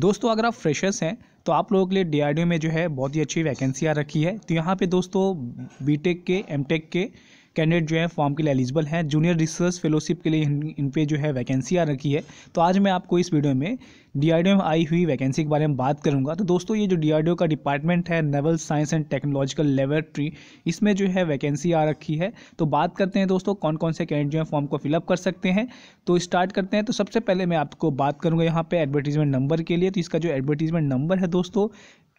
दोस्तों अगर आप फ्रेशर्स हैं तो आप लोगों के लिए डी में जो है बहुत ही अच्छी वैकेंसी आ रखी है तो यहाँ पे दोस्तों बीटेक के एमटेक के कैंडिडेट जो है फॉर्म के लिए एलिजिबल हैं जूनियर रिसर्च फेलोशिप के लिए इन, इन पे जो है वैकेंसी आ रखी है तो आज मैं आपको इस वीडियो में डी में आई हुई वैकेंसी के बारे में बात करूंगा तो दोस्तों ये जो डी का डिपार्टमेंट है naval science and technological laboratory इसमें जो है वैकेंसी आ रखी है तो बात करते हैं दोस्तों कौन कौन से कैंडिडेट जो है फॉर्म को फिलअप कर सकते हैं तो स्टार्ट करते हैं तो सबसे पहले मैं आपको बात करूँगा यहाँ पर एडवर्टीजमेंट नंबर के लिए तो इसका जो एडवर्टीजमेंट नंबर है दोस्तों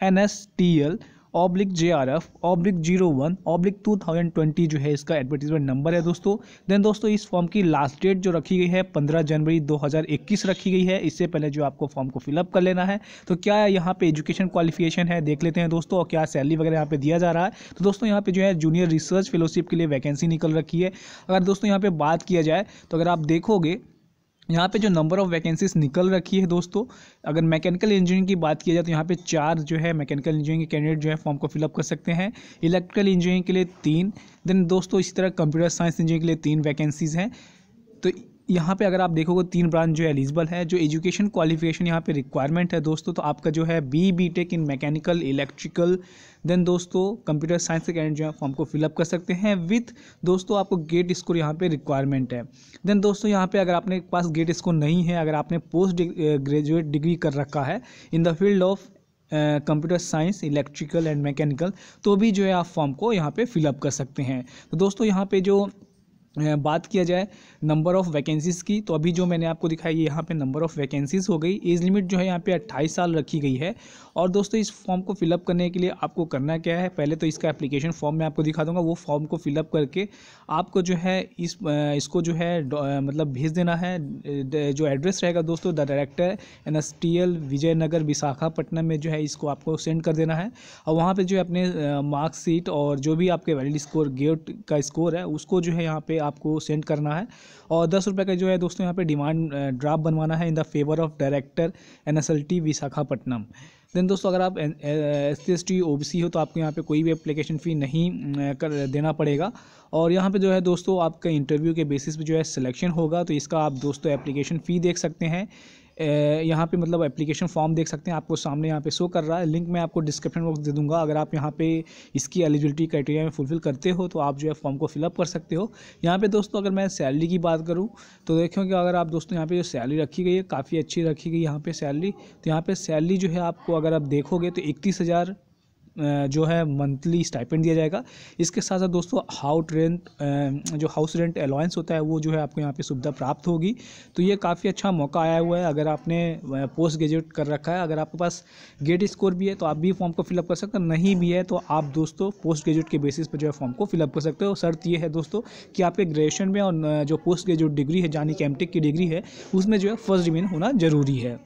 N S T L oblique J R F oblique zero one oblique two thousand twenty जो है इसका एडवर्टीजमेंट नंबर है दोस्तों देन दोस्तों इस फॉर्म की लास्ट डेट जो रखी गई है पंद्रह जनवरी दो हज़ार इक्कीस रखी गई है इससे पहले जो आपको फॉर्म को फिलअप कर लेना है तो क्या यहाँ पे एजुकेशन क्वालिफिकेशन है देख लेते हैं दोस्तों और क्या सैलरी वगैरह यहाँ पे दिया जा रहा है तो दोस्तों यहाँ पे जो है जूनियर रिसर्च फेलोशिप के लिए वैकेंसी निकल रखी है अगर दोस्तों यहाँ पे बात किया जाए तो अगर आप देखोगे यहाँ पे जो नंबर ऑफ़ वैकेंसीज निकल रखी है दोस्तों अगर मैकेनिकल इंजीनियरिंग की बात की जाए तो यहाँ पे चार जो है मैकेनिकल इंजीनियरिंग के कैंडिडेट जो है फॉर्म को फिलअप कर सकते हैं इलेक्ट्रिकल इंजीनियरिंग के लिए तीन देन दोस्तों इसी तरह कंप्यूटर साइंस इंजीनियरिंग के लिए तीन वैकेंसीज़ हैं तो यहाँ पे अगर आप देखोगे तीन ब्रांच जो एलिजिबल है जो एजुकेशन क्वालिफिकेशन यहाँ पे रिक्वायरमेंट है दोस्तों तो आपका जो है B B tech in mechanical electrical then दोस्तों कंप्यूटर साइंस के कैंडिडेट जो है फॉर्म को फिलअप कर सकते हैं विथ दोस्तों आपको गेट स्कोर यहाँ पे रिक्वायरमेंट है देन दोस्तों यहाँ पे अगर आपने पास गेट स्कोर नहीं है अगर आपने पोस्ट ग्रेजुएट डिग्री कर रखा है in the field of computer science electrical and mechanical तो भी जो है आप फॉर्म को यहाँ पे फिलअप कर सकते हैं तो दोस्तों यहाँ पे जो बात किया जाए नंबर ऑफ़ वैकेंसीज़ की तो अभी जो मैंने आपको दिखाई है यहाँ पे नंबर ऑफ़ वैकेंसीज़ हो गई एज लिमिट जो है यहाँ पे 28 साल रखी गई है और दोस्तों इस फॉर्म को फिलअप करने के लिए आपको करना क्या है पहले तो इसका एप्लीकेशन फॉर्म मैं आपको दिखा दूंगा वो फॉर्म को फिलअप करके आपको जो है इस इसको जो है मतलब भेज देना है जो एड्रेस रहेगा दोस्तों the director N S T L Vijaynagar Visakhapatnam में जो है इसको आपको सेंड कर देना है और वहाँ पर जो है अपने मार्क्सीट और जो भी आपके वैलिड स्कोर गेट का स्कोर है उसको जो है यहाँ पर आपको सेंड करना है और दस रुपये का जो है दोस्तों यहाँ पे डिमांड ड्राफ बनवाना है in the favour of director N S L T Visakhapatnam then दोस्तों अगर आप S C S T O B C हो तो आपको यहाँ पे कोई भी एप्लीकेशन फ़ी नहीं कर देना पड़ेगा और यहाँ पे जो है दोस्तों आपका इंटरव्यू के बेसिस पे जो है सिलेक्शन होगा तो इसका आप दोस्तों एप्लीकेशन फ़ी देख सकते हैं यहाँ पे मतलब एप्लीकेशन फॉर्म देख सकते हैं आपको सामने यहाँ पे शो कर रहा है लिंक मैं आपको डिस्क्रिप्शन बॉक्स दे दूँगा अगर आप यहाँ पे इसकी एलिजिबिलिटी क्राइटेरिया में फुलफिल करते हो तो आप जो है फॉर्म को फिलअप कर सकते हो यहाँ पे दोस्तों अगर मैं सैलरी की बात करूँ तो देखो कि अगर आप दोस्तों यहाँ पर जो सैलरी रखी गई है काफ़ी अच्छी रखी गई यहाँ पर सैलरी तो यहाँ पर सैलरी जो है आपको अगर आप देखोगे तो इकतीस जो है मंथली स्टाइपेंड दिया जाएगा इसके साथ साथ दोस्तों हाउट रेंट जो हाउस रेंट अलाउंस होता है वो जो है आपको यहाँ पे सुविधा प्राप्त होगी तो ये काफ़ी अच्छा मौका आया हुआ है अगर आपने पोस्ट ग्रेजुएट कर रखा है अगर आपके पास गेट स्कोर भी है तो आप भी फॉर्म को फिलअप कर सकते हैं नहीं भी है तो आप दोस्तों पोस्ट ग्रेजुएट के बेसिस पर जो है फॉर्म को फिलअप कर सकते हो शर्त ये है दोस्तों कि आपके ग्रेजुएशन में और जो पोस्ट ग्रेजुएट डिग्री है यानी कि एम की डिग्री है उसमें जो है फर्स्ट डिवीजन होना ज़रूरी है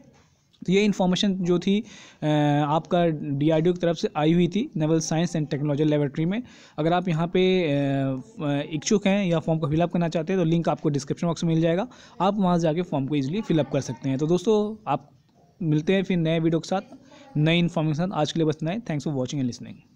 तो ये इन्फॉर्मेशन जो थी आपका डी आर डी की तरफ से आई हुई थी naval science and technology laboratory में अगर आप यहाँ पे इच्छुक हैं या फॉर्म को फिलअप करना चाहते हैं तो लिंक आपको डिस्क्रिप्शन बॉक्स में मिल जाएगा आप वहाँ जाके फॉर्म को ईजिली फिलअप कर सकते हैं तो दोस्तों आप मिलते हैं फिर नए वीडियो के साथ नई इन्फॉर्मेशन आज के लिए बस नए thanks for watching and listening